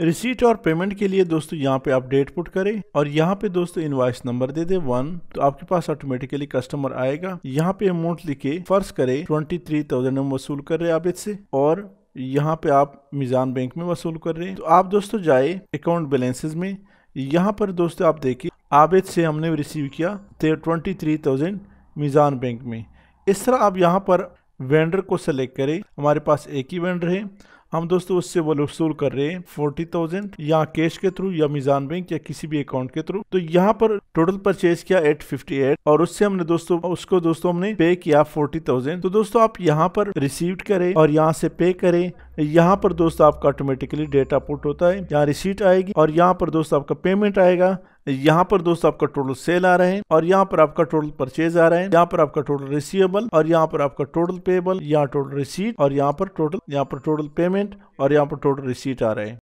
receipt और payment के लिए दोस्तों यहाँ पे आप डेट पुट करें और यहाँ पे दोस्तों इनवाइस नंबर दे दे वन तो आपके पास ऑटोमेटिकली कस्टमर आएगा यहाँ पे अमाउंट लिखे फर्ज करे ट्वेंटी थ्री थाउजेंड हम वसूल कर रहे हैं आप इससे और यहाँ पे आप मिजान बैंक में वसूल कर रहे हैं तो आप दोस्तों जाए अकाउंट बैलेंसेज में यहाँ पर दोस्तों आप देखिए आबिद से हमने रिसीव किया twenty three thousand Meezan bank में इस तरह आप यहाँ पर वेंडर को सेलेक्ट करें हमारे पास एक ही वेंडर है हम दोस्तों उससे वो वसूल कर रहे हैं फोर्टी थाउजेंड या कैश के थ्रू या मिजान बैंक या किसी भी अकाउंट के थ्रू तो यहाँ पर टोटल परचेज किया एट फिफ्टी एट और उससे हमने दोस्तों उसको दोस्तों हमने पे किया फोर्टी थाउजेंड तो दोस्तों आप यहाँ पर रिसीव करें और यहाँ से पे करें यहाँ पर दोस्त आपका ऑटोमेटिकली डेटा पुट होता है यहाँ रिसीट आएगी और यहाँ पर दोस्त आपका पेमेंट आएगा यहाँ पर दोस्त आपका टोटल सेल आ रहे हैं और यहाँ पर आपका टोटल परचेज आ रहे हैं यहाँ पर आपका टोटल रिसीवेबल और यहाँ पर आपका टोटल पेबल यहाँ टोटल रिसीट और यहाँ पर टोटल यहाँ पर टोटल पेमेंट और यहाँ पर टोटल रिसीट आ रहे हैं